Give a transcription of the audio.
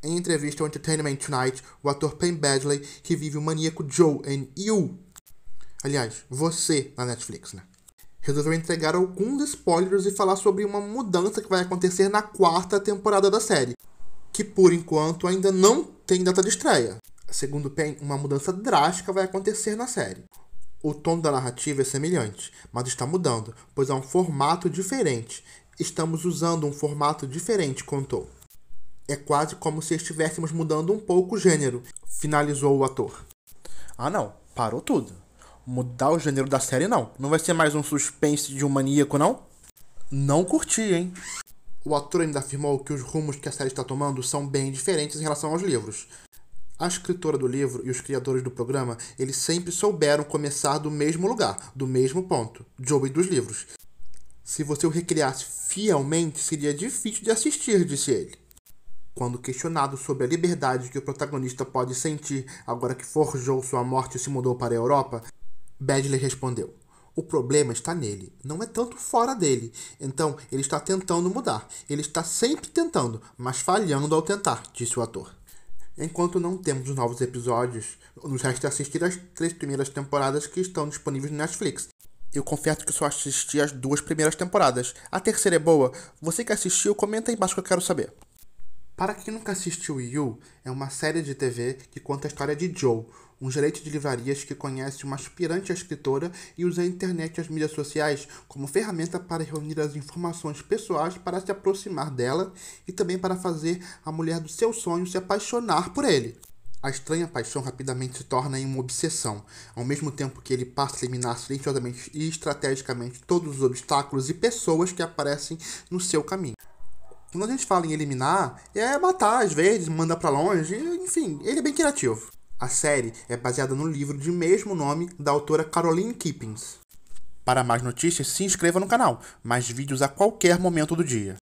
Em entrevista ao Entertainment Tonight, o ator Payne Badley vive o maníaco Joe em You. Aliás, você na Netflix, né? Resolveu entregar alguns spoilers e falar sobre uma mudança que vai acontecer na quarta temporada da série, que por enquanto ainda não tem data de estreia. Segundo Pen, uma mudança drástica vai acontecer na série. O tom da narrativa é semelhante, mas está mudando, pois há um formato diferente. Estamos usando um formato diferente, contou. É quase como se estivéssemos mudando um pouco o gênero, finalizou o ator. Ah, não, parou tudo. Mudar o gênero da série, não. Não vai ser mais um suspense de um maníaco, não? Não curti, hein? O ator ainda afirmou que os rumos que a série está tomando são bem diferentes em relação aos livros. A escritora do livro e os criadores do programa, eles sempre souberam começar do mesmo lugar, do mesmo ponto, Joey dos livros. Se você o recriasse fielmente, seria difícil de assistir, disse ele. Quando questionado sobre a liberdade que o protagonista pode sentir agora que forjou sua morte e se mudou para a Europa, Badley respondeu: o problema está nele, não é tanto fora dele. Então, ele está tentando mudar. Ele está sempre tentando, mas falhando ao tentar, disse o ator. Enquanto não temos novos episódios, nos resta assistir as três primeiras temporadas que estão disponíveis no Netflix. Eu confesso que só assisti as duas primeiras temporadas. A terceira é boa. Você que assistiu, comenta aí embaixo que eu quero saber. Para quem nunca assistiu You, é uma série de TV que conta a história de Joe, um gerente de livrarias que conhece uma aspirante à escritora e usa a internet e as mídias sociais como ferramenta para reunir as informações pessoais para se aproximar dela e também para fazer a mulher do seu sonho se apaixonar por ele. A estranha paixão rapidamente se torna em uma obsessão, ao mesmo tempo que ele passa a eliminar silenciosamente e estrategicamente todos os obstáculos e pessoas que aparecem no seu caminho. Quando a gente fala em eliminar, é matar às vezes, mandar para longe, enfim, ele é bem criativo. A série é baseada no livro de mesmo nome da autora Caroline Kippins. Para mais notícias, se inscreva no canal, mais vídeos a qualquer momento do dia.